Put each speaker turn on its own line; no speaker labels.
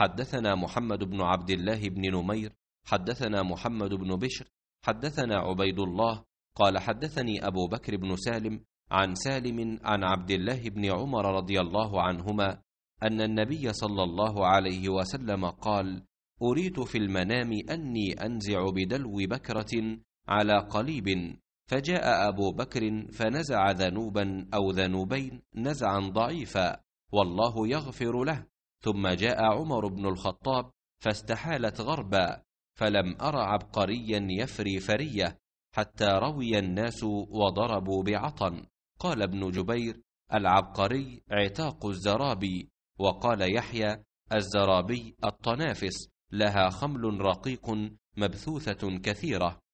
حدثنا محمد بن عبد الله
بن نمير حدثنا محمد بن بشر حدثنا عبيد الله قال حدثني ابو بكر بن سالم عن سالم عن عبد الله بن عمر رضي الله عنهما ان النبي صلى الله عليه وسلم قال اريت في المنام اني انزع بدلو بكره على قليب فجاء ابو بكر فنزع ذنوبا او ذنوبين نزعا ضعيفا والله يغفر له ثم جاء عمر بن الخطاب فاستحالت غربا فلم أر عبقريا يفري فرية حتى روي الناس وضربوا بعطن قال ابن جبير العبقري عتاق الزرابي وقال يحيى الزرابي الطنافس لها
خمل رقيق مبثوثة كثيرة